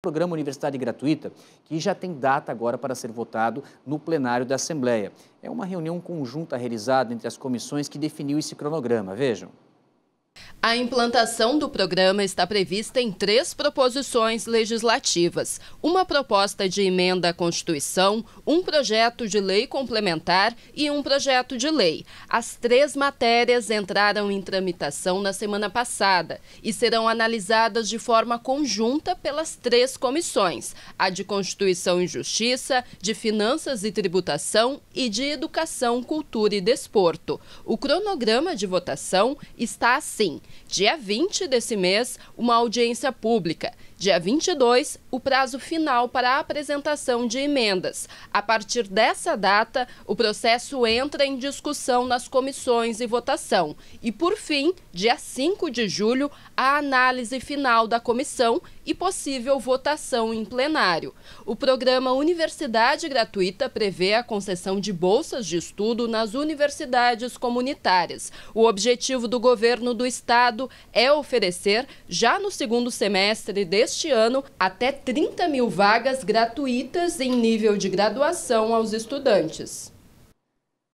programa Universidade Gratuita, que já tem data agora para ser votado no plenário da Assembleia. É uma reunião conjunta realizada entre as comissões que definiu esse cronograma. Vejam. A implantação do programa está prevista em três proposições legislativas: uma proposta de emenda à Constituição, um projeto de lei complementar e um projeto de lei. As três matérias entraram em tramitação na semana passada e serão analisadas de forma conjunta pelas três comissões: a de Constituição e Justiça, de Finanças e Tributação e de Educação, Cultura e Desporto. O cronograma de votação está assim. Dia 20 desse mês, uma audiência pública. Dia 22, o prazo final para a apresentação de emendas. A partir dessa data, o processo entra em discussão nas comissões e votação. E, por fim, dia 5 de julho, a análise final da comissão e possível votação em plenário. O programa Universidade Gratuita prevê a concessão de bolsas de estudo nas universidades comunitárias. O objetivo do governo do Estado Estado é oferecer, já no segundo semestre deste ano, até 30 mil vagas gratuitas em nível de graduação aos estudantes.